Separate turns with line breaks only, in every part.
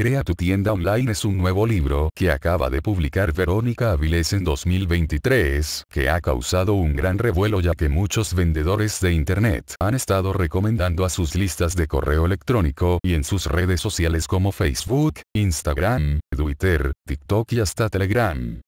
Crea tu tienda online es un nuevo libro que acaba de publicar Verónica Avilés en 2023, que ha causado un gran revuelo ya que muchos vendedores de Internet han estado recomendando a sus listas de correo electrónico y en sus redes sociales como Facebook, Instagram, Twitter, TikTok y hasta Telegram.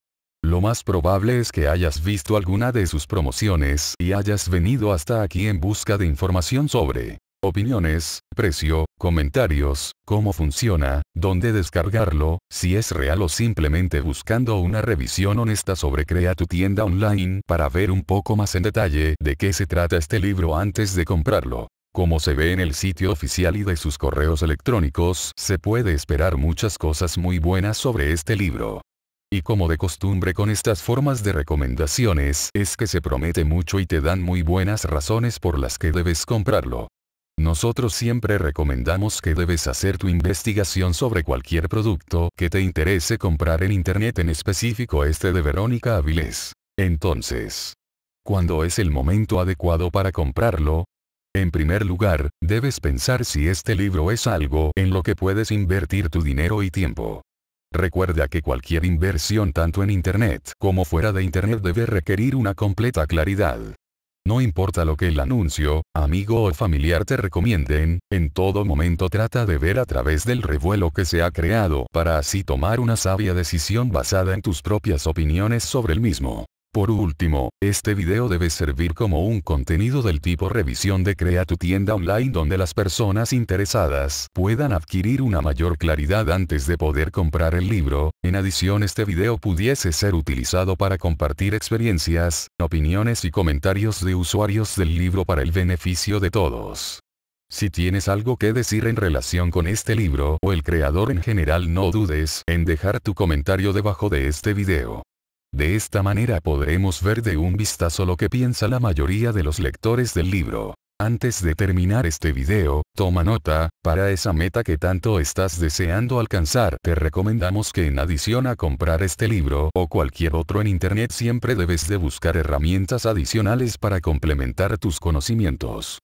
Lo más probable es que hayas visto alguna de sus promociones y hayas venido hasta aquí en busca de información sobre opiniones, precio, comentarios, cómo funciona, dónde descargarlo, si es real o simplemente buscando una revisión honesta sobre Crea tu tienda online para ver un poco más en detalle de qué se trata este libro antes de comprarlo. Como se ve en el sitio oficial y de sus correos electrónicos, se puede esperar muchas cosas muy buenas sobre este libro. Y como de costumbre con estas formas de recomendaciones es que se promete mucho y te dan muy buenas razones por las que debes comprarlo. Nosotros siempre recomendamos que debes hacer tu investigación sobre cualquier producto que te interese comprar en Internet en específico este de Verónica Avilés. Entonces, ¿cuándo es el momento adecuado para comprarlo? En primer lugar, debes pensar si este libro es algo en lo que puedes invertir tu dinero y tiempo. Recuerda que cualquier inversión tanto en Internet como fuera de Internet debe requerir una completa claridad. No importa lo que el anuncio, amigo o familiar te recomienden, en todo momento trata de ver a través del revuelo que se ha creado para así tomar una sabia decisión basada en tus propias opiniones sobre el mismo. Por último, este video debe servir como un contenido del tipo revisión de Crea tu tienda online donde las personas interesadas puedan adquirir una mayor claridad antes de poder comprar el libro. En adición este video pudiese ser utilizado para compartir experiencias, opiniones y comentarios de usuarios del libro para el beneficio de todos. Si tienes algo que decir en relación con este libro o el creador en general no dudes en dejar tu comentario debajo de este video. De esta manera podremos ver de un vistazo lo que piensa la mayoría de los lectores del libro. Antes de terminar este video, toma nota, para esa meta que tanto estás deseando alcanzar, te recomendamos que en adición a comprar este libro o cualquier otro en internet siempre debes de buscar herramientas adicionales para complementar tus conocimientos.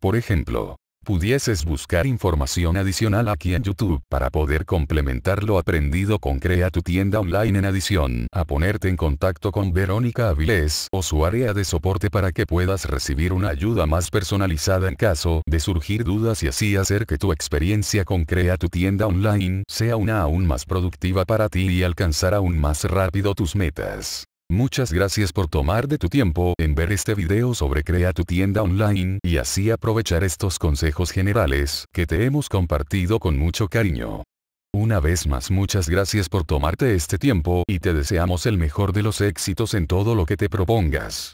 Por ejemplo, pudieses buscar información adicional aquí en YouTube para poder complementar lo aprendido con Crea tu tienda online en adición a ponerte en contacto con Verónica Avilés o su área de soporte para que puedas recibir una ayuda más personalizada en caso de surgir dudas y así hacer que tu experiencia con Crea tu tienda online sea una aún más productiva para ti y alcanzar aún más rápido tus metas. Muchas gracias por tomar de tu tiempo en ver este video sobre crea tu tienda online y así aprovechar estos consejos generales que te hemos compartido con mucho cariño. Una vez más muchas gracias por tomarte este tiempo y te deseamos el mejor de los éxitos en todo lo que te propongas.